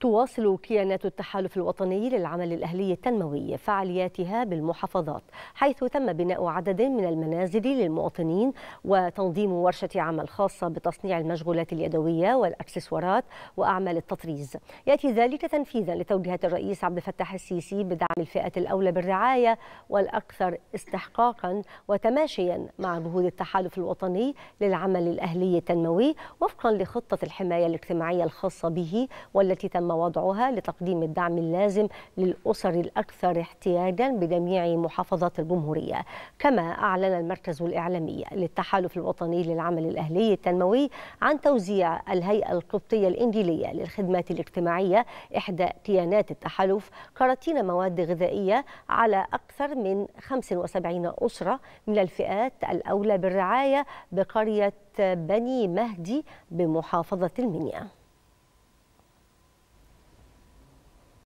تواصل كيانات التحالف الوطني للعمل الأهلي التنموي فعالياتها بالمحافظات حيث تم بناء عدد من المنازل للمواطنين وتنظيم ورشة عمل خاصة بتصنيع المشغولات اليدوية والأكسسوارات وأعمال التطريز يأتي ذلك تنفيذا لتوجيهات الرئيس عبد الفتاح السيسي بدعم الفئات الأولى بالرعاية والأكثر استحقاقا وتماشيا مع جهود التحالف الوطني للعمل الأهلي التنموي وفقا لخطة الحماية الاجتماعية الخاصة به والتي تم تم وضعها لتقديم الدعم اللازم للأسر الأكثر احتياجا بجميع محافظات الجمهورية كما أعلن المركز الإعلامي للتحالف الوطني للعمل الأهلي التنموي عن توزيع الهيئة القبطية الإنجيلية للخدمات الاجتماعية إحدى كيانات التحالف كراتين مواد غذائية على أكثر من 75 أسرة من الفئات الأولى بالرعاية بقرية بني مهدي بمحافظة المنيا